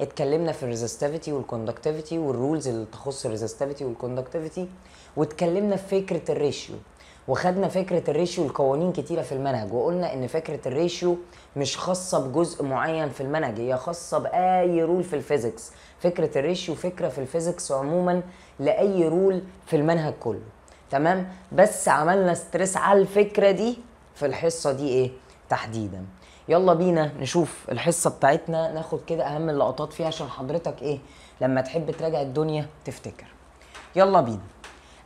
اتكلمنا في الريزستيفيتي والكوندكتيفيتي والرولز اللي تخص الريزستيفيتي والكوندكتيفيتي واتكلمنا في فكره الريشيو وخدنا فكره الريشيو لقوانين كتيره في المنهج وقلنا ان فكره الريشيو مش خاصه بجزء معين في المنهج هي خاصه باي رول في الفيزيكس فكره الريشيو فكره في الفيزيكس عموما لاي رول في المنهج كله تمام بس عملنا ستريس على الفكره دي في الحصه دي ايه تحديدا يلا بينا نشوف الحصه بتاعتنا ناخد كده اهم اللقطات فيها عشان حضرتك ايه لما تحب تراجع الدنيا تفتكر يلا بينا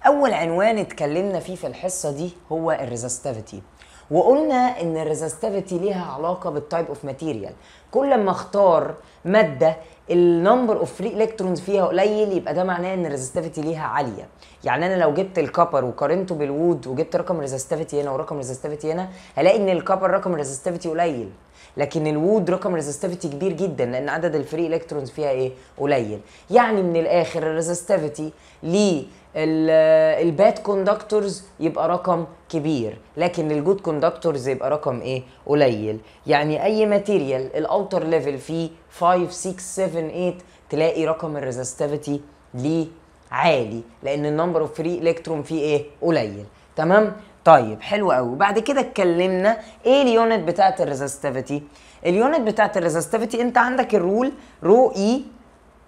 اول عنوان اتكلمنا فيه في الحصه دي هو الريزستيفيتي وقلنا ان الريزستيفيتي ليها علاقه بالتايب اوف ماتيريال كل ما اختار ماده النمبر اوف فري الكترونز فيها قليل يبقى ده معناه ان الريزستيفيتي ليها عاليه يعني انا لو جبت الكبر وقارنته بالوود وجبت رقم الريزستيفيتي هنا ورقم الريزستيفيتي هنا هلاقي ان الكبر رقم الريزستيفيتي قليل لكن الوود رقم الريزستيفيتي كبير جدا لان عدد الفري الكترونز فيها ايه قليل يعني من الاخر الريزستيفيتي ليه الباد كوندكتورز يبقى رقم كبير لكن الجود كوندكتورز يبقى رقم ايه قليل يعني اي ماتيريال الاوتر ليفل فيه 5 6 7 8 تلاقي رقم الريزستيفيتي ليه عالي لان النمبر اوف فري الكترون فيه ايه قليل تمام طيب حلو قوي بعد كده اتكلمنا ايه اليونت بتاعه الريزستيفيتي اليونت بتاعه الريزستيفيتي انت عندك الرول رو اي e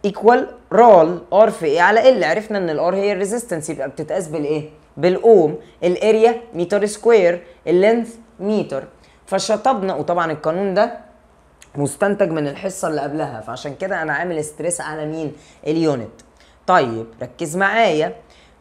ايكوال رال ار في ايه على ال عرفنا ان الار هي الريزيستنس يبقى بتتقاس بالايه بالاوم الاريا متر سكوير اللينث متر فشطبنا وطبعا القانون ده مستنتج من الحصه اللي قبلها فعشان كده انا عامل ستريس على مين اليونت طيب ركز معايا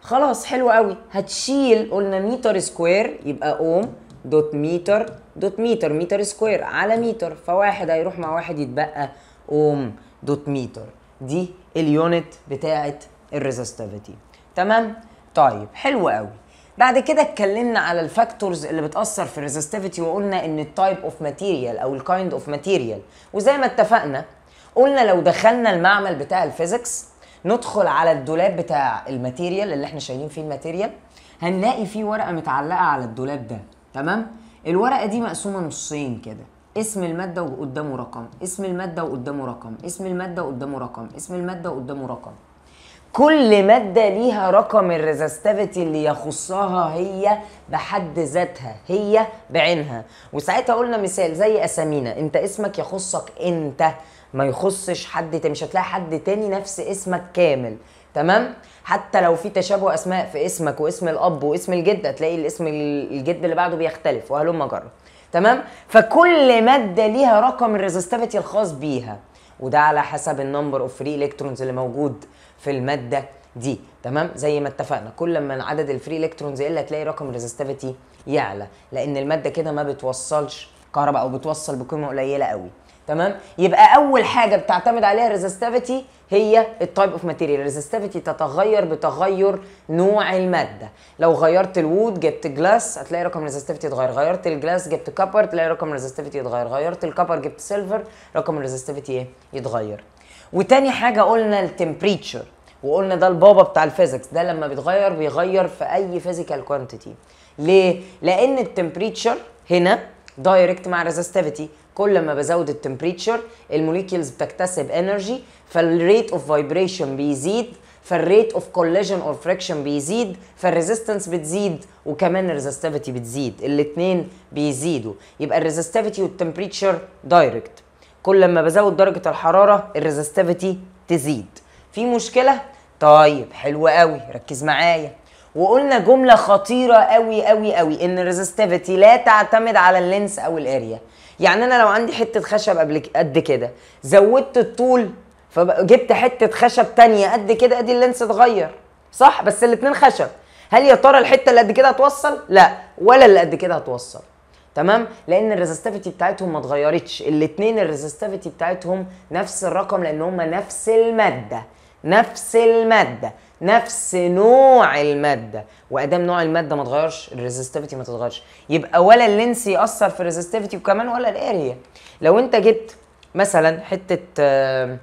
خلاص حلو قوي هتشيل قلنا متر سكوير يبقى اوم دوت متر دوت متر متر سكوير على متر فواحد هيروح مع واحد يتبقى اوم دوت متر دي اليونت بتاعه الريزستيفيتي تمام طيب حلو قوي بعد كده اتكلمنا على الفاكتورز اللي بتاثر في الريزستيفيتي وقلنا ان التايب اوف ماتيريال او الكايند اوف ماتيريال وزي ما اتفقنا قلنا لو دخلنا المعمل بتاع الفيزيكس ندخل على الدولاب بتاع الماتيريال اللي احنا شايلين فيه الماتيريال هنلاقي فيه ورقه متعلقه على الدولاب ده تمام الورقه دي مقسومه نصين كده اسم المادة وقدامه رقم اسم المادة وقدامه رقم اسم المادة وقدامه رقم اسم المادة وقدامه رقم كل مادة ليها رقم الريزستيفيتي اللي يخصها هي بحد ذاتها هي بعينها وساعتها قلنا مثال زي أسامينا أنت اسمك يخصك أنت ما يخصش حد تاني مش هتلاقي حد تاني نفس اسمك كامل تمام حتى لو في تشابه اسماء في اسمك واسم الاب واسم الجد هتلاقي الاسم الجد اللي بعده بيختلف وهلم جرب. تمام فكل ماده ليها رقم الريزستيفيتي الخاص بيها وده على حسب النمبر اوف فري الكترونز اللي موجود في الماده دي تمام زي ما اتفقنا كل ما عدد الفري الكترونز يقل هتلاقي رقم الريزستيفيتي يعلى لان الماده كده ما بتوصلش كهرباء او بتوصل بقيمه قليله قوي تمام يبقى اول حاجه بتعتمد عليها الريزستيفيتي هي التايب اوف ماتيريال الريزستيفيتي تتغير بتغير نوع الماده لو غيرت الوود جبت جلاس هتلاقي رقم الريزستيفيتي اتغير غيرت الجلاس جبت كوبر تلاقي رقم الريزستيفيتي يتغير غيرت الكوبر جبت سيلفر رقم الريزستيفيتي يتغير وتاني حاجه قلنا التمبريتشر وقلنا ده البابا بتاع الفيزيكس ده لما بيتغير بيغير في اي فيزيكال كوانتيتي ليه لان التمبريتشر هنا دايركت مع الريزستيفيتي كل ما بزود التمبريتشر الموليكيولز بتكتسب انرجي فالريت اوف فايبريشن بيزيد فالريت اوف كوليجن اور فريكشن بيزيد فالريزيستنس بتزيد وكمان الريزستيفيتي بتزيد الاثنين بيزيدوا يبقى الريزستيفيتي والتمبريتشر دايركت كل ما بزود درجه الحراره الريزستيفيتي تزيد في مشكله طيب حلو قوي ركز معايا وقلنا جمله خطيره قوي قوي قوي ان الريزستيفيتي لا تعتمد على اللينس او الاريا يعني انا لو عندي حته خشب قبل قد كده زودت الطول فجبت حته خشب تانية قد كده ادي اللينس اتغير صح بس الاتنين خشب هل يا ترى الحته اللي قد كده هتوصل لا ولا اللي قد كده هتوصل تمام لان الريزستيفيتي بتاعتهم ما اتغيرتش الاتنين الريزستيفيتي بتاعتهم نفس الرقم لان هما نفس الماده نفس الماده نفس نوع الماده وادام نوع الماده ما اتغيرش الريزستيفيتي ما تتغيرش يبقى ولا اللينس ياثر في الريزستيفيتي وكمان ولا الاريا لو انت جبت مثلا حته آه،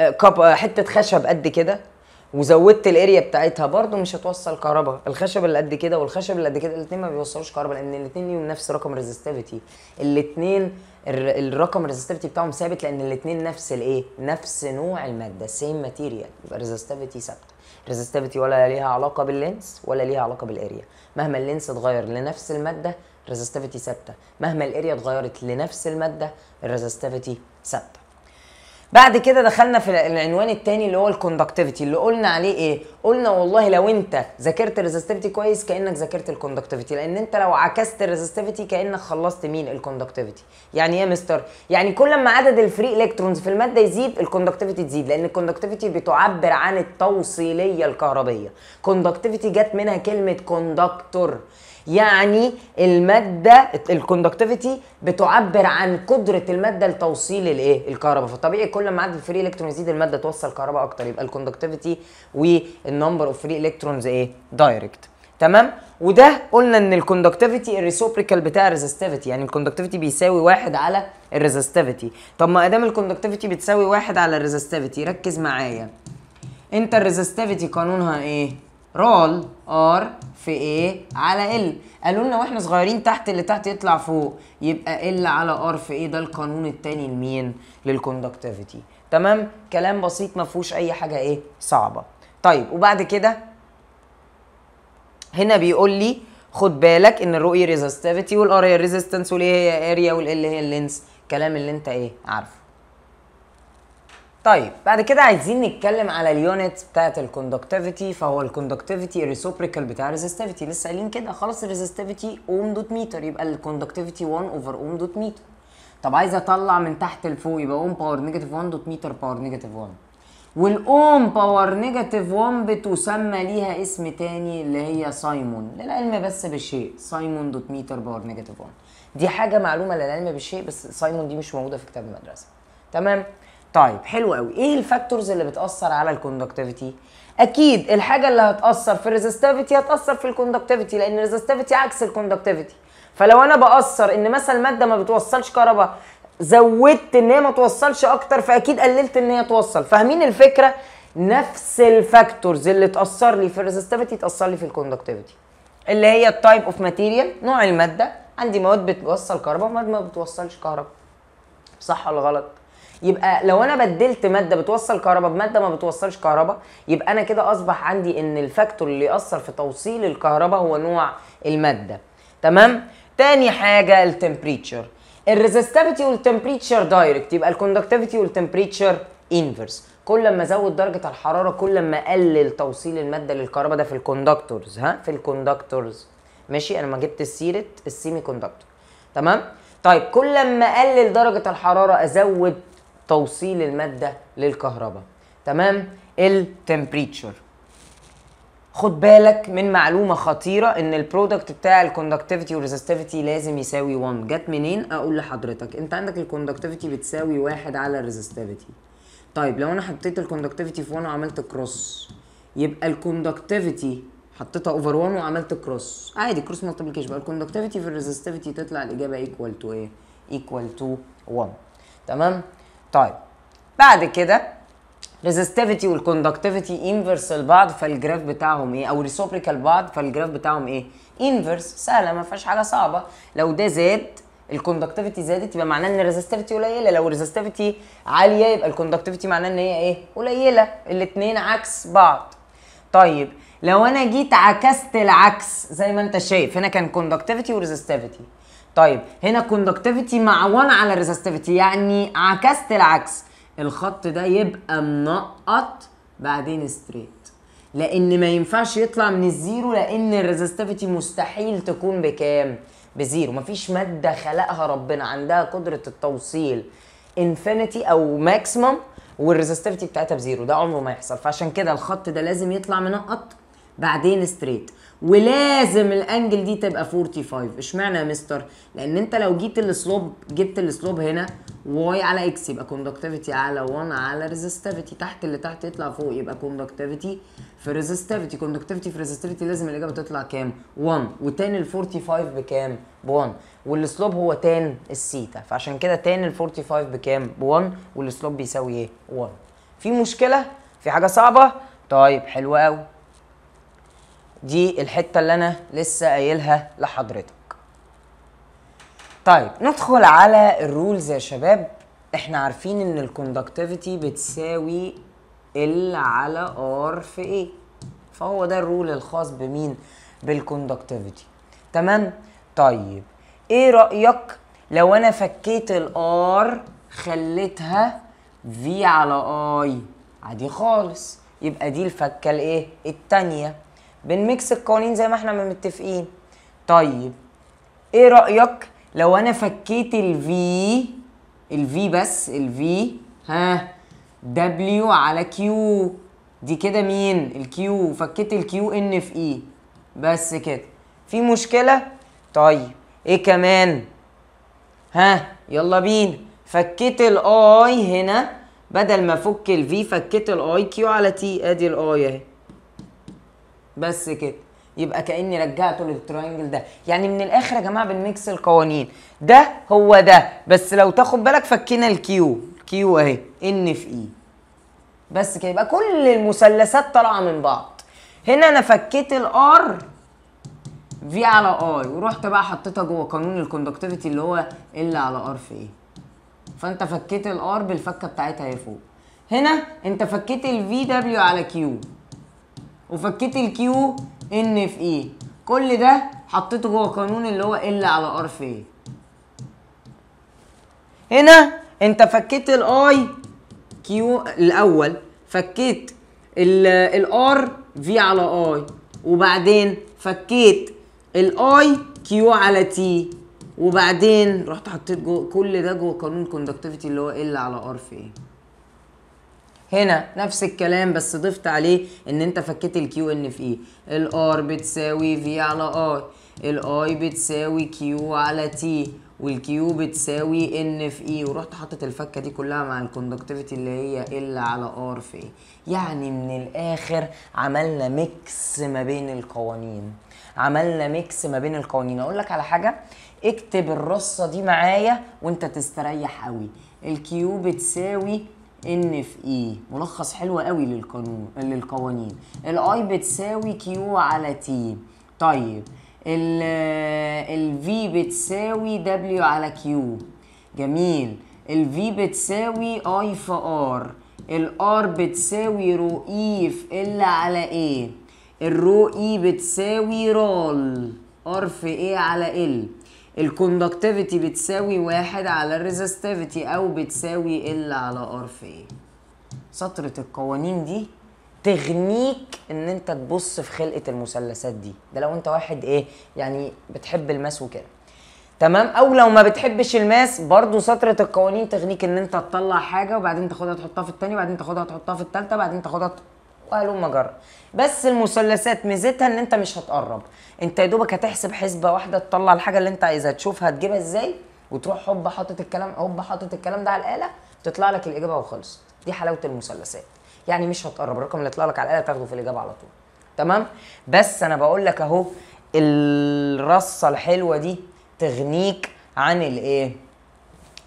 آه، آه، حته خشب قد كده وزودت الاريا بتاعتها برضو مش هتوصل كهرباء الخشب اللي قد كده والخشب اللي قد كده الاثنين ما بيوصلوش كهرباء لان الاثنين ليهم نفس رقم ريزستيفيتي الاثنين الرقم الريزستيفيتي بتاعهم ثابت لان الاثنين نفس الايه نفس نوع الماده سيم ماتيريال يبقى ريزستيفيتي ثابته ريزستيفيتي ولا ليها علاقه باللينس ولا ليها علاقه بالاريا مهما اللينس اتغير لنفس الماده ريزستيفيتي ثابته مهما الاريا اتغيرت لنفس الماده الريزستيفيتي ثابته بعد كده دخلنا في العنوان الثاني اللي هو الكوندكتيفيتي اللي قلنا عليه ايه قلنا والله لو انت ذاكرت الريزستيفيتي كويس كانك ذاكرت الكوندكتيفيتي لان انت لو عكست الريزستيفيتي كانك خلصت مين الكوندكتيفيتي يعني ايه يا مستر يعني كل ما عدد الفري الكترونز في الماده يزيد الكوندكتيفيتي تزيد لان الكوندكتيفيتي بتعبر عن التوصيليه الكهربيه كوندكتيفيتي جت منها كلمه كوندكتور يعني الماده الكوندكتيفيتي بتعبر عن قدره الماده لتوصيل الايه الكهرباء فطبيعي كل ما عدد الفري الكترون يزيد الماده توصل كهرباء اكتر يبقى الكوندكتيفيتي والنمبر اوف فري الكترونز ايه دايركت تمام وده قلنا ان الكوندكتيفيتي الريسوبريكال بتاع الريزستيفيتي يعني الكوندكتيفيتي بيساوي واحد على الريزستيفيتي طب ما ادام الكوندكتيفيتي بتساوي واحد على الريزستيفيتي ركز معايا انت الريزستيفيتي قانونها ايه رول ار في ايه على ال قالوا لنا واحنا صغيرين تحت اللي تحت يطلع فوق يبقى ال على ار في ايه ده القانون الثاني لمين للكوندكتيفيتي تمام كلام بسيط ما فيهوش اي حاجه ايه صعبه طيب وبعد كده هنا بيقول لي خد بالك ان الرؤيه ريزستيفيتي والار هي الريزستنس والايه هي اريا والال هي اللينس كلام اللي انت ايه عارفه طيب بعد كده عايزين نتكلم على اليونت بتاعت الكوندكتيفيتي فهو الكوندكتيفيتي الريسوبريكال بتاع الريزستيفيتي لسه قايلين كده خلاص الريزستيفيتي اوم دوت ميتر يبقى الكوندكتيفيتي 1 اوفر اوم دوت ميتر طب عايز اطلع من تحت لفوق يبقى اوم باور نيجاتيف 1 دوت ميتر باور نيجاتيف 1 والاوم باور نيجاتيف 1 بتسمى ليها اسم تاني اللي هي سايمون للعلم بس بالشيء سايمون دوت ميتر باور نيجاتيف 1 دي حاجه معلومه للعلم بالشيء بس سايمون دي مش موجوده في كتاب المدرسه تمام طيب حلو قوي ايه الفاكتورز اللي بتاثر على الكوندكتيفيتي اكيد الحاجه اللي هتاثر في الريزستيفيتي هتاثر في الكوندكتيفيتي لان الريزستيفيتي عكس الكوندكتيفيتي فلو انا باثر ان مثلا الماده ما بتوصلش كهرباء زودت ان هي ما توصلش اكتر فاكيد قللت ان هي توصل فاهمين الفكره نفس الفاكتورز اللي تاثر لي في الريزستيفيتي تاثر لي في الكوندكتيفيتي اللي هي التايب اوف ماتيريال نوع الماده عندي مواد بتوصل كهرباء ومواد ما بتوصلش كهرباء صح ولا غلط يبقى لو انا بدلت ماده بتوصل كهرباء بماده ما بتوصلش كهرباء يبقى انا كده اصبح عندي ان الفاكتور اللي ياثر في توصيل الكهرباء هو نوع الماده تمام تاني حاجه التمبريتشر الريزستيفيتي والتمبريتشر دايركت يبقى الكوندكتيفيتي والتمبريتشر انفرس كل ما ازود درجه الحراره كل ما اقلل توصيل الماده للكهرباء ده في الكوندكتورز ها في الكوندكتورز ماشي انا ما جبت سيره السيمي كوندكتور تمام طيب كل ما اقلل درجه الحراره ازود توصيل الماده للكهرباء تمام التمبريتشر خد بالك من معلومه خطيره ان البرودكت بتاع الكوندكتيفيتي والريزستيفيتي لازم يساوي 1 جت منين اقول لحضرتك انت عندك الكوندكتيفيتي بتساوي 1 على الريزستيفيتي طيب لو انا حطيت الكوندكتيفيتي في 1 وعملت كروس يبقى الكوندكتيفيتي حطيتها اوفر 1 وعملت كروس عادي كروس مالتيبليكيشن بقى الكوندكتيفيتي في الريزستيفيتي تطلع الاجابه ايكوال تو ايه ايكوال تو 1 تمام طيب بعد كده resistivity والكوندكتيفيتي انفرس لبعض فالجراف بتاعهم ايه او ريسوبريكال بعض فالجراف بتاعهم ايه انفرس سهله ما فيهاش حاجه صعبه لو ده زاد الكوندكتيفيتي زادت يبقى معناه ان الريزستيفيتي قليله لو الريزستيفيتي عاليه يبقى الكوندكتيفيتي معناه ان هي ايه قليله الاثنين عكس بعض طيب لو انا جيت عكست العكس زي ما انت شايف هنا كان كوندكتيفيتي وريزستيفيتي طيب هنا كوندكتيفيتي معونه على الريزستيفيتي يعني عكست العكس الخط ده يبقى منقط بعدين ستريت لان ما ينفعش يطلع من الزيرو لان الريزستيفيتي مستحيل تكون بكام بزيرو مفيش ماده خلقها ربنا عندها قدره التوصيل انفينيتي او ماكسيمم والريزستيفيتي بتاعتها بزيرو ده عمره ما يحصل فعشان كده الخط ده لازم يطلع منقط بعدين ستريت ولازم الانجل دي تبقى 45 اشمعنى يا مستر لان انت لو جيت السلوب جبت السلوب هنا واي على اكس يبقى كوندكتيفيتي على 1 على ريزيستيفيتي تحت اللي تحت يطلع فوق يبقى كوندكتيفيتي في ريزيستيفيتي كوندكتيفيتي في ريزيستيفيتي لازم الاجابه تطلع كام 1 وتان ال 45 بكام ب 1 والسلوب هو تان السيتا فعشان كده تان ال 45 بكام ب 1 والسلوب بيساوي ايه 1 في مشكله في حاجه صعبه طيب حلوه قوي دي الحته اللي انا لسه قايلها لحضرتك طيب ندخل على الرولز يا شباب احنا عارفين ان الكوندكتيفيتي بتساوي ال على ار في ايه فهو ده الرول الخاص بمين بالكوندكتيفيتي تمام طيب ايه رايك لو انا فكيت الار خليتها في على اي عادي خالص يبقى دي الفكه الايه التانيه بنميكس القوانين زي ما احنا متفقين طيب ايه رايك لو انا فكيت الفي الفي بس الفي ها دبليو على كيو دي كده مين الكيو فكيت الكيو ان في اي e. بس كده في مشكله طيب ايه كمان ها يلا بينا فكيت الاي هنا بدل ما افك الفي فكيت الاي كيو على تي ادي الاي اهي بس كده يبقى كاني رجعته للتراينجل ده يعني من الاخر يا جماعه بنميكس القوانين ده هو ده بس لو تاخد بالك فكينا الكيو كيو اهي ان في اي e. بس كده يبقى كل المثلثات طالعه من بعض هنا انا فكيت الار في على اي ورحت بقى حطيتها جوه قانون الكوندكتيفيتي اللي هو ال على ار في ايه فانت فكيت الار بالفكه بتاعتها هي فوق هنا انت فكيت الفي دبليو على كيو وفكيت الكيو ان في اي كل ده حطيته جوه قانون اللي هو ال على ار في اي هنا انت فكيت الاي كيو الاول فكيت الار في على اي وبعدين فكيت الاي كيو على تي وبعدين رحت حطيت كل ده جوه قانون كوندكتيفيتي اللي هو ال على ار في ايه هنا نفس الكلام بس ضفت عليه ان انت فكيت الكيو ان في اي الار بتساوي في على اي الاي بتساوي كيو على تي والكيو بتساوي ان في اي ورحت حاطط الفكه دي كلها مع الكوندكتيفيتي اللي هي ال على ار في اي يعني من الاخر عملنا ميكس ما بين القوانين عملنا ميكس ما بين القوانين اقول لك على حاجه اكتب الرصه دي معايا وانت تستريح قوي الكيو بتساوي ان في اي ملخص حلو قوي للقانون للقوانين الاي بتساوي كيو على تي طيب ال في بتساوي دبليو على كيو جميل ال في بتساوي اي في ار الار بتساوي رو اي e في ال e على ايه الرو اي بتساوي رال ار في ايه على ال الكوندكتيفيتي بتساوي واحد على الريزستيفيتي او بتساوي ال على ار في ايه سطرة القوانين دي تغنيك ان انت تبص في خلقه المثلثات دي ده لو انت واحد ايه يعني بتحب الماس وكده تمام او لو ما بتحبش الماس برضو سطره القوانين تغنيك ان انت تطلع حاجه وبعدين تاخدها تحطها في الثانيه وبعدين تاخدها تحطها في الثالثه وبعدين تاخدها وهلوم مجرة بس المثلثات ميزتها ان انت مش هتقرب انت يا دوبك هتحسب حسبه واحده تطلع الحاجه اللي انت عايزها تشوفها تجيبها ازاي وتروح هوب حاطط الكلام هوب حاطط الكلام ده على الاله تطلع لك الاجابه وخلص دي حلاوه المثلثات يعني مش هتقرب الرقم اللي يطلع لك على الاله تاخده في الاجابه على طول تمام بس انا بقول لك اهو الرصه الحلوه دي تغنيك عن الايه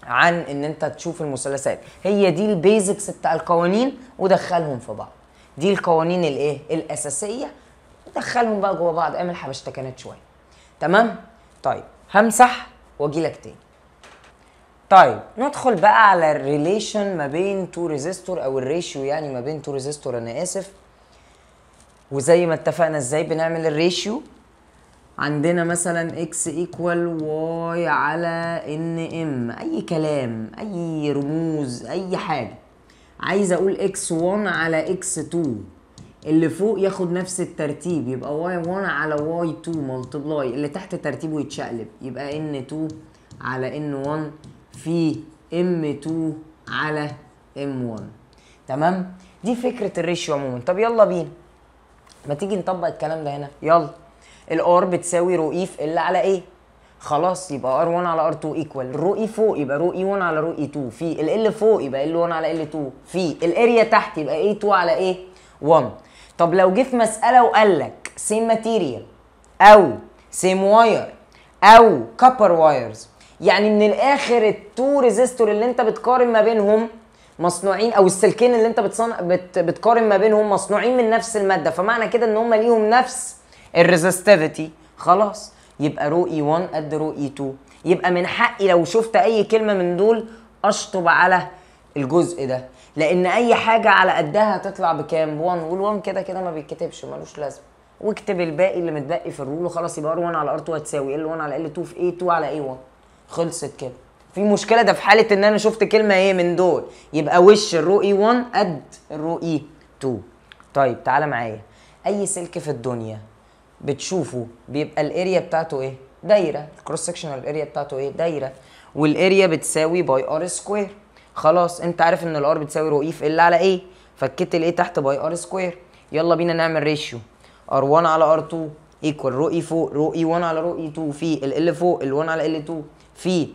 عن ان انت تشوف المثلثات هي دي البيزكس بتاع القوانين ودخلهم في بعض دي القوانين الايه الاساسيه دخلهم بقى جوه بعض اعمل حبشتكنات شويه تمام طيب همسح واجي لك تاني طيب ندخل بقى على الريليشن ما بين تو ريزيستور او الريشيو يعني ما بين تو ريزيستور انا اسف وزي ما اتفقنا ازاي بنعمل الريشيو عندنا مثلا اكس ايكوال واي على ان ام اي كلام اي رموز اي حاجه عايز اقول اكس 1 على اكس 2 اللي فوق ياخد نفس الترتيب يبقى واي 1 على واي 2 ملتبلاي اللي تحت ترتيبه يتشقلب يبقى ان 2 على ان 1 في ام 2 على ام 1 تمام دي فكره الريشيو عموما طب يلا بينا ما تيجي نطبق الكلام ده هنا يلا الار بتساوي رو اللي ال على ايه خلاص يبقى ار 1 على ار 2 ايكوال رو اي فوق يبقى رو اي 1 على رو اي 2 في ال فوق يبقى ال 1 على ال 2 في الاريا تحت يبقى اي 2 على ايه 1 طب لو جه في مساله وقال لك سيم ماتيريال او سيم واير او كابر وايرز يعني من الاخر التو ريزيستور اللي انت بتقارن ما بينهم مصنوعين او السلكين اللي انت بتصنع بت بتقارن ما بينهم مصنوعين من نفس الماده فمعنى كده ان هم ليهم نفس الريزستيفيتي خلاص يبقى رو اي 1 قد رو اي 2 يبقى من حقي لو شفت اي كلمه من دول اشطب على الجزء ده لان اي حاجه على قدها هتطلع بكام ب1 وال1 كده كده ما بيتكتبش ملوش لازمه واكتب الباقي اللي متبقي في الرول وخلاص يبقى ار1 على ار2 هتساوي ال1 على ال2 في اي2 على اي1 خلصت كده في مشكله ده في حاله ان انا شفت كلمه ايه من دول يبقى وش الرو اي 1 قد الرو اي 2 طيب تعالى معايا اي سلك في الدنيا بتشوفه بيبقى الاريا بتاعته ايه دايره الكروس سكشنال اريا بتاعته ايه دايره والاريا بتساوي باي ار سكوير خلاص انت عارف ان الار بتساوي رو اي e في ال على ايه فكيت الايه تحت باي ار سكوير يلا بينا نعمل ريشيو ار 1 على ار 2 ايكوال رو اي e فوق رو اي e 1 على رو اي 2 في ال ال فوق ال 1 على ال 2 في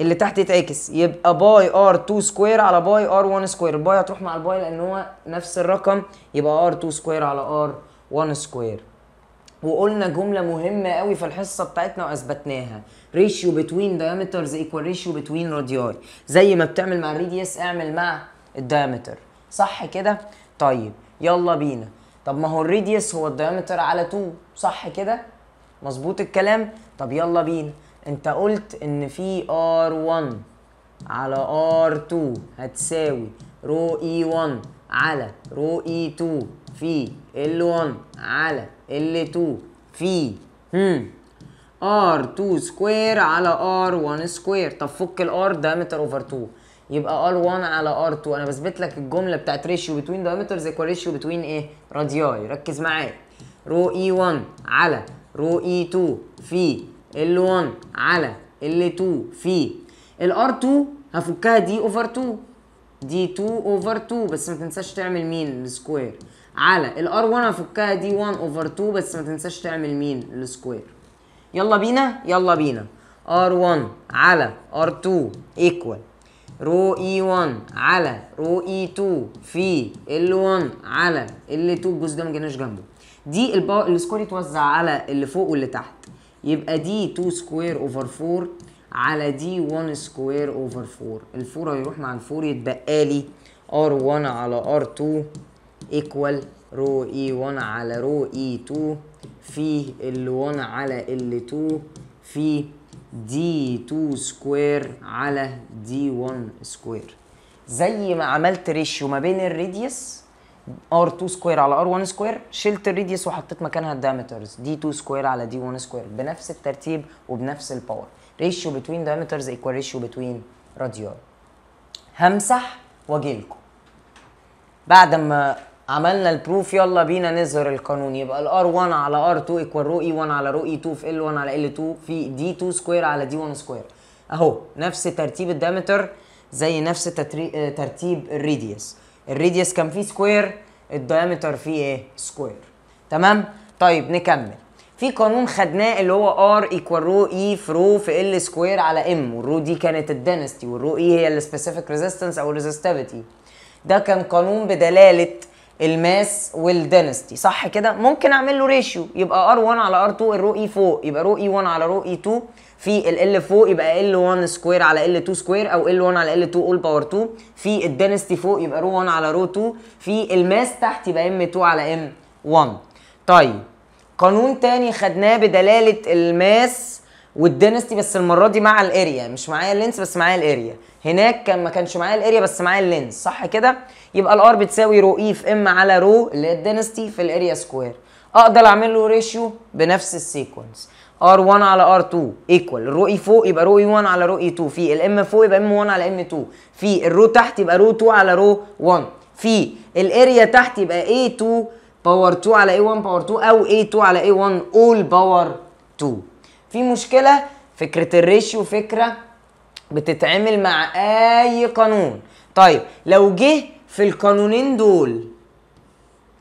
اللي تحت يتعكس يبقى باي ار 2 سكوير على باي ار 1 سكوير الباي هتروح مع الباي لان هو نفس الرقم يبقى ار 2 سكوير على ار 1 سكوير وقلنا جمله مهمه قوي في الحصه بتاعتنا واثبتناها ريشيو بتوين دايمترز ايكوال ريشيو بتوين رادياي زي ما بتعمل مع الريديوس اعمل مع الدايمتر صح كده طيب يلا بينا طب ما هو الريديوس هو الدايمتر على 2 صح كده مظبوط الكلام طب يلا بينا انت قلت ان في r1 على r2 هتساوي رو e1 على رو e2 في ال 1 علي ال L2 في هم ار 2 سكوير علي ار R1 سكوير طب فك الار دايمتر اوفر 2 يبقي ار R1 علي ار R2 انا بثبت لك الجمله بتاعت ريشيو بتوين دايمترز ايكوال ريشيو بتوين ايه رادياي ركز معايا رو اي e 1 على رو اي e 2 في ال 1 علي ال L2 في الار 2 هفكها دي اوفر 2 دي 2 اوفر 2 بس ما تنساش تعمل مين السكوير على الار 1 هفكها دي 1 اوفر 2 بس ما تنساش تعمل مين السكوير يلا بينا يلا بينا ار 1 على ار 2 ايكوال رو اي e 1 على رو اي e 2 في ال 1 على ال 2 الجزء ده ما جيناش جنبه دي السكوير يتوزع على اللي فوق واللي تحت يبقى دي 2 سكوير اوفر 4 على دي 1 سكوير اوفر 4 ال 4 هيروح مع ال 4 يتبقى لي ار 1 على ار 2 ايكوال رو اي 1 على رو اي 2 في ال 1 على ال 2 في دي 2 سكوير على دي 1 سكوير زي ما عملت ريشيو ما بين الريديوس ار 2 سكوير على ار 1 سكوير شلت الريديوس وحطيت مكانها الدايمترز دي 2 سكوير على دي 1 سكوير بنفس الترتيب وبنفس الباور ريشيو بتوين دايمترز ايكوال ريشيو بتوين راديار همسح واجي لكم بعد ما عملنا البروف يلا بينا نظهر القانون يبقى الار 1 على ار 2 ايكوال رو اي 1 على رو اي 2 في ال 1 على ال 2 في دي 2 سكوير على دي 1 سكوير اهو نفس ترتيب الدايمتر زي نفس آه، ترتيب الريديوس الريديوس كان فيه سكوير الدايمتر فيه ايه سكوير تمام طيب نكمل في قانون خدناه اللي هو ار ايكوال رو اي في رو في ال سكوير على ام والرو دي كانت الدنستي والرو اي هي السبيسيفيك ريزيستنس او الريزيستيفيتي ده كان قانون بدلاله الماس والدنستي صح كده ممكن اعمل له ريشيو يبقى ار 1 على ار 2 الرو اي e فوق يبقى رو اي e 1 على رو اي e 2 في ال ال فوق يبقى ال 1 سكوير على ال 2 سكوير او ال 1 على ال 2 اول باور 2 في الدنستي فوق يبقى رو 1 على رو 2 في الماس تحت يبقى ام 2 على ام 1 طيب قانون تاني خدناه بدلاله الماس والدينستي بس المره دي مع الاريا مش معايا اللينس بس معايا الاريا هناك كان ما كانش معايا الاريا بس معايا اللينس صح كده يبقى الار بتساوي رو اي في ام على رو اللي هي الدينستي في الاريا سكوير اقدر اعمل له ريشيو بنفس السيكونس ار1 على ار2 ايكوال الرو اي فوق يبقى رو اي 1 على رو اي 2 في الام فوق يبقى ام 1 على ام 2 في الرو تحت يبقى رو 2 على رو 1 في الاريا تحت يبقى اي 2 باور 2 على اي 1 باور 2 او اي 2 على اي 1 اول باور 2 في مشكله فكره الريشيو فكره بتتعمل مع اي قانون طيب لو جه في القانونين دول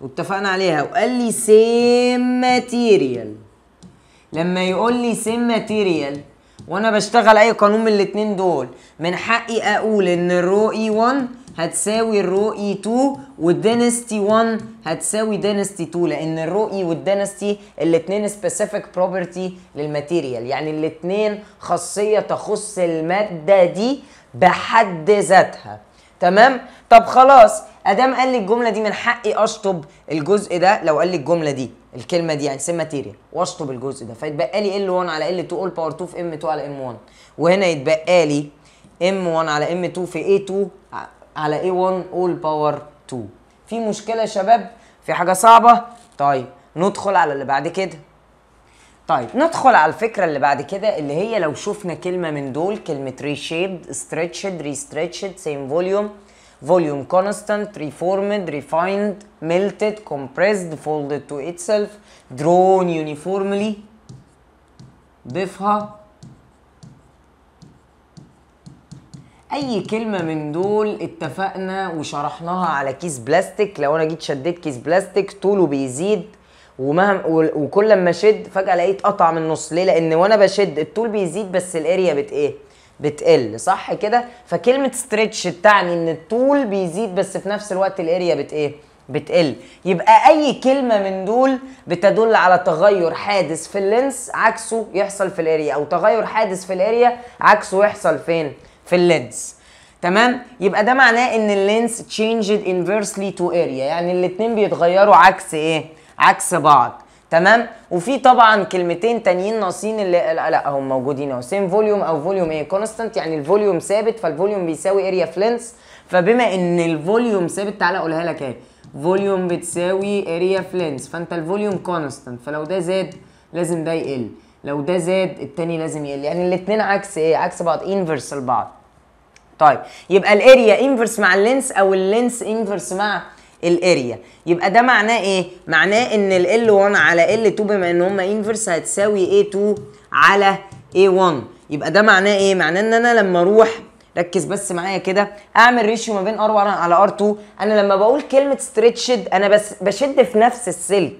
واتفقنا عليها وقال لي سيم ماتيريال لما يقول لي سيم ماتيريال وانا بشتغل اي قانون من الاتنين دول من حقي اقول ان الرو اي 1 هتساوي الرو اي 2 والدينستي 1 هتساوي دينستي 2 لان الرو اي والدينستي الاثنين سبيسيفيك بروبرتي للماتيريال يعني الاثنين خاصيه تخص الماده دي بحد ذاتها تمام طب خلاص ادام قال لي الجمله دي من حقي اشطب الجزء ده لو قال لي الجمله دي الكلمه دي يعني سيم ماتيريال واشطب الجزء ده فيتبقى لي ال 1 علي ال L2 اول باور 2 في ام 2 علي ام M1 وهنا يتبقى لي ام 1 علي ام M2 في اي 2 علي اي A1 اول باور 2 في مشكله يا شباب في حاجه صعبه طيب ندخل على اللي بعد كده طيب ندخل على الفكره اللي بعد كده اللي هي لو شفنا كلمه من دول كلمه ريشيبد stretched ريستريتشد سيم فوليوم فوليوم constant ريفورمد ريفايند ميلتد compressed folded تو اتسلف درون يونيفورملي ضيفها اي كلمه من دول اتفقنا وشرحناها على كيس بلاستيك لو انا جيت شديت كيس بلاستيك طوله بيزيد ومهما وكل لما اشد فجاه لقيت اتقطع من النص ليه لان وانا بشد الطول بيزيد بس الاريا بت ايه بتقل صح كده فكلمه ستريتش بتعني ان الطول بيزيد بس في نفس الوقت الاريا بت ايه بتقل يبقى اي كلمه من دول بتدل على تغير حادث في اللينس عكسه يحصل في الاريا او تغير حادث في الاريا عكسه يحصل فين في اللينس تمام يبقى ده معناه ان اللينس changed inversely to area يعني الاتنين بيتغيروا عكس ايه عكس بعض تمام وفي طبعا كلمتين تانيين ناقصين اللي لا, لا هم موجودين اهو سيم فوليوم او فوليوم ايه كونستانت يعني الفوليوم ثابت فالفوليوم بيساوي اريا فلنس فبما ان الفوليوم ثابت تعالى اقولها لك اهي فوليوم بتساوي اريا فلنس فانت الفوليوم كونستانت فلو ده زاد لازم ده يقل لو ده زاد التاني لازم يقل يعني الاثنين عكس ايه عكس بعض انفرس لبعض طيب يبقى الاريا انفرس مع اللينس او اللينس انفرس مع الاريا يبقى ده معناه ايه معناه ان ال L1 على L2 بما ان هما انفرس هتساوي A2 على A1 يبقى ده معناه ايه معناه ان انا لما اروح ركز بس معايا كده اعمل ريشيو ما بين ار1 على ار2 انا لما بقول كلمه ستريتشد انا بس بشد في نفس السلك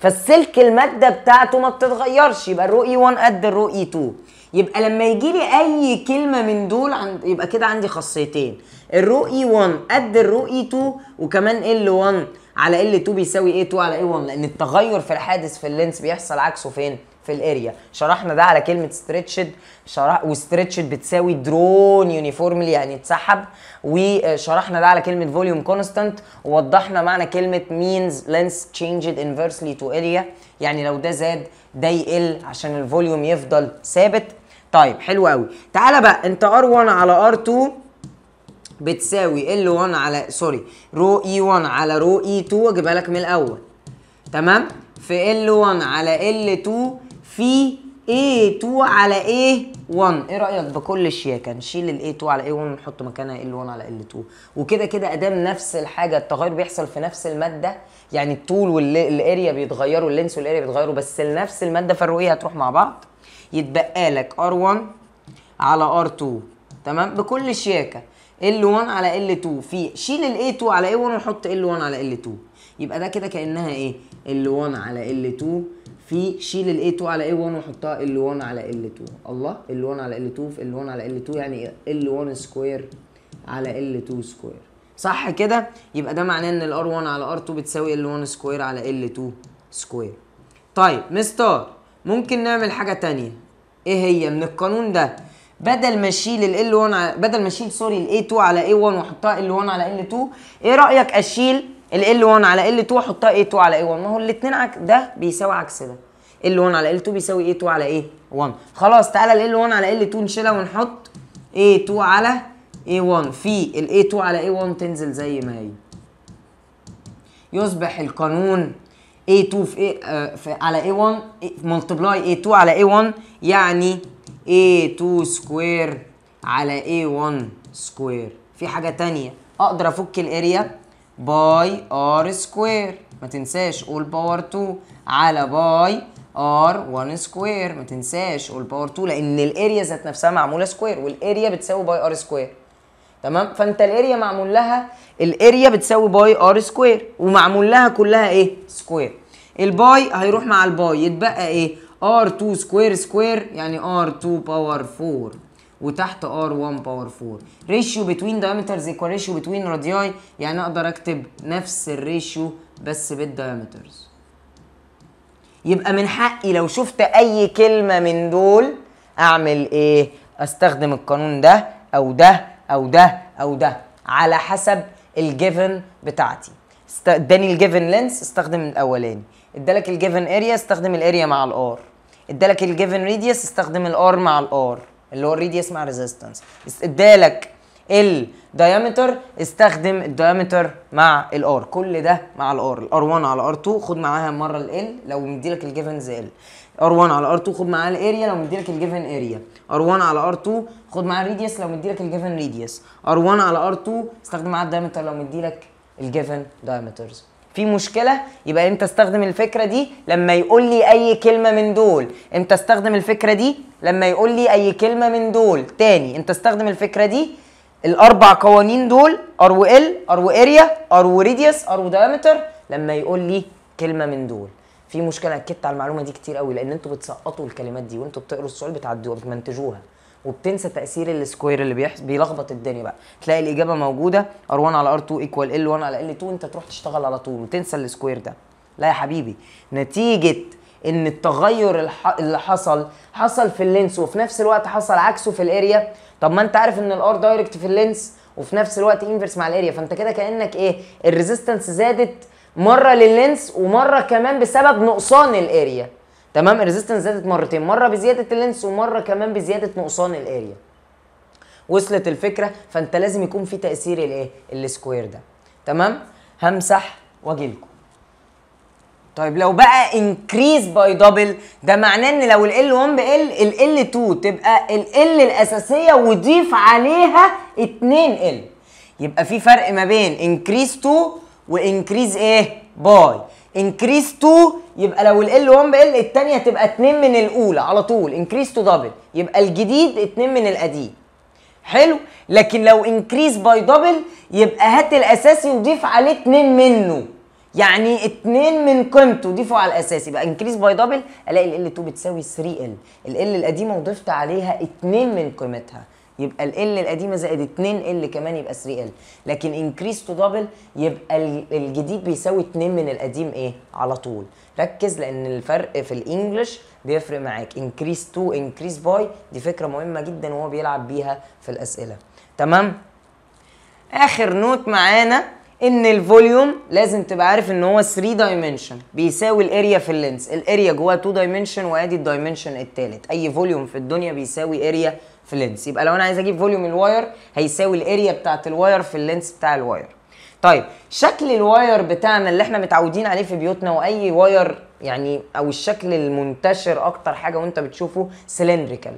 فالسلك الماده بتاعته ما بتتغيرش يبقى الرو e 1 قد الرو e 2 يبقى لما يجي لي اي كلمه من دول عند يبقى كده عندي خاصيتين الرو اي 1 قد الرو اي 2 وكمان ال 1 على ال 2 بيساوي اي 2 على اي 1 لان التغير في الحادث في اللينس بيحصل عكسه فين؟ في الاريا شرحنا ده على كلمه ستريتشد شرح وستريتشد بتساوي درون يونيفورملي يعني اتسحب وشرحنا ده على كلمه فوليوم كونستانت ووضحنا معنى كلمه مينز لينس تشينجد انفرسلي تو اريا يعني لو ده زاد ده يقل عشان الفوليوم يفضل ثابت طيب حلو قوي تعالى بقى انت ار1 على ار2 بتساوي ال1 على سوري رو اي1 e على رو اي2 اجيبها لك من الاول تمام في ال1 على ال2 في A2 على A1 ايه رأيك بكل الشياكة نشيل ال A2 على A1 ونحط مكانها ال 1 علي ال L2 وكده كده ادام نفس الحاجة التغير بيحصل في نفس المادة يعني الطول والاريا بيتغيروا اللينس والاريا بيتغيروا بس لنفس المادة فالرؤية هتروح مع بعض يتبقى لك R1 على R2 تمام بكل الشياكة L1 على L2 في شيل ال A2 على A1 وحط L1 على L2 يبقى ده كده كأنها ايه L1 على L2 في شيل ال A2 على A1 وحطها L1 على L2 الله L1 على L2 في L1 على L2 يعني L1 سكوير على L2 سكوير صح كده يبقى ده معناه ان ال R1 على R2 بتساوي L1 سكوير على L2 سكوير طيب مستر ممكن نعمل حاجة تانية ايه هي من القانون ده بدل ما اشيل ال L1 بدل ما اشيل سوري ال A2 على A1 واحطها L1 على L2 ايه رايك اشيل ال L1 على L2 واحطها A2 على A1 ما هو الاثنين عكس ده بيساوي عكس ده L1 على L2 بيساوي A2 على A1 خلاص تعالى ال L1 على L2 نشيلها ونحط A2 على A1 في ال A2 على A1 تنزل زي ما هي يصبح القانون A2 في, A... آه، في على A1 ملتبلاي A2 على A1 يعني A2 سكوير على A1 سكوير في حاجة تانية أقدر أفك الأريا باي R سكوير ما تنساش all باور 2 على باي R1 سكوير ما تنساش all باور 2 لأن الأريا ذات نفسها معمولة سكوير والأريا بتساوي باي R سكوير تمام فانت الاريا معمول لها الاريا بتساوي باي ار سكوير ومعمول لها كلها ايه سكوير الباي هيروح مع الباي يتبقى ايه R2 سكوير سكوير يعني R2 باور 4 وتحت R1 باور 4 ريشيو بتوين diameters equal ريشيو بتوين radii يعني اقدر اكتب نفس الريشيو بس بالدايمترز يبقى من حقي لو شفت اي كلمه من دول اعمل ايه استخدم القانون ده او ده او ده او ده على حسب الجيفن بتاعتي اداني الجيفن لينس استخدم الاولاني ادالك الجيفن اريا استخدم الاريا مع الار ادالك الجيفن ريديوس استخدم الار مع الار اللي هو الريديوس مع ريزيستنس ادالك الديامتر استخدم الديامتر مع الار كل ده مع الار الار 1 على ار 2 خد معاها مره ال لو مديلك زي ال ار 1 على ار 2 خد معاها الاريا لو مديلك الجيفن اريا ار 1 على ار 2 خد معاها الريديوس لو مديلك الجيفن ريديوس ار 1 على ار 2 استخدم معاها الديامتر لو مديلك الجيفن دايمترز في مشكله يبقى انت استخدم الفكره دي لما يقول لي اي كلمه من دول انت استخدم الفكره دي لما يقول لي اي كلمه من دول تاني انت استخدم الفكره دي الاربع قوانين دول ار و ال ار و Area ار و ريديوس ار و دايمتر لما يقول لي كلمه من دول في مشكله اكدت على المعلومه دي كتير قوي لان انتوا بتسقطوا الكلمات دي وانتوا بتقروا السؤال بتعدوها بتمنتجوها وبتنسى تاثير السكوير اللي بيحصل بيلخبط الدنيا بقى تلاقي الاجابه موجوده ار1 على ار2 ايكوال ال1 على ال2 انت تروح تشتغل على طول وتنسى السكوير ده لا يا حبيبي نتيجه ان التغير اللي حصل حصل في اللينس وفي نفس الوقت حصل عكسه في الاريا طب ما انت عارف ان الار دايركت في اللينس وفي نفس الوقت انفرس مع الاريا فانت كده كانك ايه الريزيستنس زادت مره لللينس ومره كمان بسبب نقصان الاريا تمام الريزستنس زادت مرتين مره بزياده اللينس ومره كمان بزياده نقصان الاريا وصلت الفكره فانت لازم يكون في تاثير الايه السكوير ده تمام همسح واجي لكم طيب لو بقى انكريز باي دبل ده معناه ان لو ال L1 بال ال L2 تبقى ال L الاساسيه وضيف عليها 2 L يبقى في فرق ما بين انكريز 2 وانكريز ايه باي increase 2 يبقى لو ال 1 بال الثانيه تبقى 2 من الاولى على طول increase تو دبل يبقى الجديد 2 من القديم حلو لكن لو increase باي دبل يبقى هات الاساسي وضيف عليه 2 منه يعني 2 من قيمته ضيفه على الاساسي يبقى increase باي دبل الاقي ال 2 بتساوي 3 ال ال القديمه وضفت عليها 2 من قيمتها يبقى ال ال القديمه زائد 2 ال كمان يبقى 3 ال لكن انكريس تو دبل يبقى الجديد بيساوي 2 من القديم ايه على طول ركز لان الفرق في الانجليش بيفرق معاك انكريس تو انكريس باي دي فكره مهمه جدا وهو بيلعب بيها في الاسئله تمام اخر نوت معانا ان الفوليوم لازم تبقى عارف ان هو 3 دايمنشن بيساوي الاريا في اللينس الاريا جواها 2 دايمنشن وادي الدايمنشن الثالث اي فوليوم في الدنيا بيساوي اريا في اللينس يبقى لو انا عايز اجيب فوليوم الواير هيساوي الاريا بتاعت الواير في اللينس بتاع الواير طيب شكل الواير بتاعنا اللي احنا متعودين عليه في بيوتنا واي واير يعني او الشكل المنتشر اكتر حاجه وانت بتشوفه سلندريكال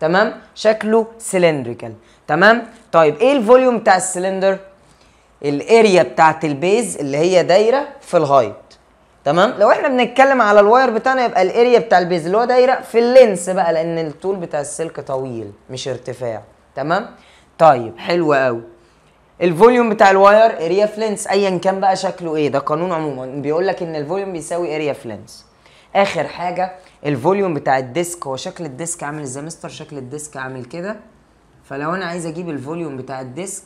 تمام شكله سلندريكال تمام طيب ايه الفوليوم بتاع السلندر الاريا بتاعت البيز اللي هي دايره في الهايت تمام لو احنا بنتكلم على الواير بتاعنا يبقى الاريا بتاع البيز اللي هو دايره في اللينس بقى لان الطول بتاع السلك طويل مش ارتفاع تمام طيب حلو قوي الفوليوم بتاع الواير اريا في لينس ايا كان بقى شكله ايه ده قانون عموما بيقول لك ان الفوليوم بيساوي اريا في لينس اخر حاجه الفوليوم بتاع الديسك هو شكل الديسك عامل ازاي مستر شكل الديسك عامل كده فلو انا عايز اجيب الفوليوم بتاع الديسك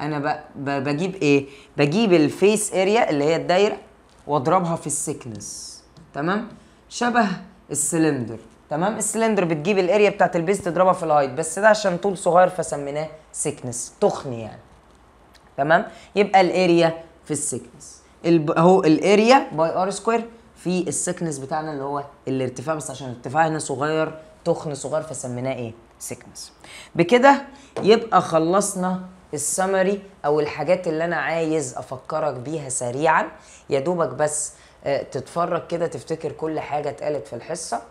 انا بجيب ايه بجيب الفيس اريا اللي هي الدايره واضربها في السكنس تمام شبه السلندر تمام السلندر بتجيب الاريا بتاعت البيز تضربها في الهايت بس ده عشان طول صغير فسميناه سكنس تخن يعني تمام يبقى الاريا في السكنس اهو الاريا باي ار سكوير في السكنس بتاعنا اللي هو الارتفاع بس عشان الارتفاع هنا صغير تخن صغير فسميناه ايه سكنس بكده يبقى خلصنا السمري او الحاجات اللي انا عايز افكرك بيها سريعا يا دوبك بس آه، تتفرج كده تفتكر كل حاجه اتقالت في الحصه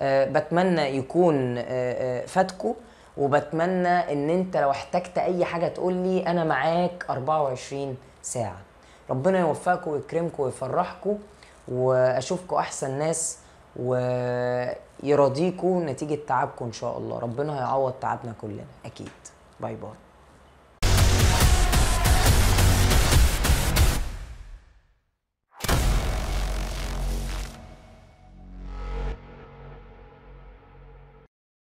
آه، بتمنى يكون آه، فاتكو وبتمنى ان انت لو احتجت اي حاجه تقول لي انا معاك 24 ساعه ربنا يوفقكم ويكرمكم ويفرحكم واشوفكم احسن ناس ويرضيكم نتيجه تعبكم ان شاء الله ربنا هيعوض تعبنا كلنا اكيد باي باي